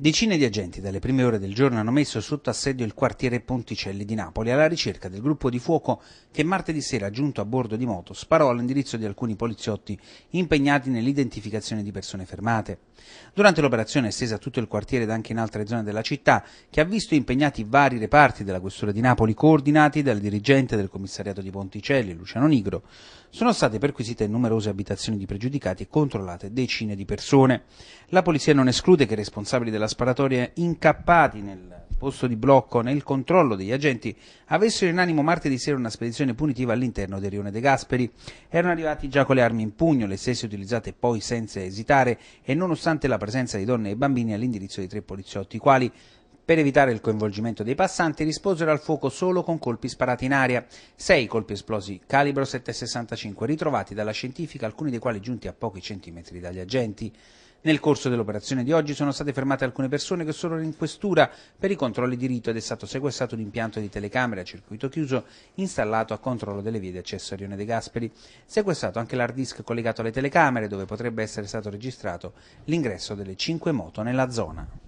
Decine di agenti dalle prime ore del giorno hanno messo sotto assedio il quartiere Ponticelli di Napoli alla ricerca del gruppo di fuoco che martedì sera, giunto a bordo di moto, sparò all'indirizzo di alcuni poliziotti impegnati nell'identificazione di persone fermate. Durante l'operazione estesa a tutto il quartiere ed anche in altre zone della città, che ha visto impegnati vari reparti della questura di Napoli coordinati dal dirigente del commissariato di Ponticelli, Luciano Nigro, sono state perquisite numerose abitazioni di pregiudicati e controllate decine di persone. La polizia non esclude che i responsabili della della sparatoria incappati nel posto di blocco nel controllo degli agenti avessero in animo martedì sera una spedizione punitiva all'interno del rione De Gasperi. Erano arrivati già con le armi in pugno, le stesse utilizzate poi senza esitare e nonostante la presenza di donne e bambini all'indirizzo dei tre poliziotti, i quali per evitare il coinvolgimento dei passanti risposero al fuoco solo con colpi sparati in aria. Sei colpi esplosi calibro 7,65 ritrovati dalla scientifica, alcuni dei quali giunti a pochi centimetri dagli agenti. Nel corso dell'operazione di oggi sono state fermate alcune persone che sono in questura per i controlli di rito ed è stato sequestrato un impianto di telecamera a circuito chiuso installato a controllo delle vie di accesso a Rione De Gasperi. Sequestrato anche l'hard disk collegato alle telecamere dove potrebbe essere stato registrato l'ingresso delle cinque moto nella zona.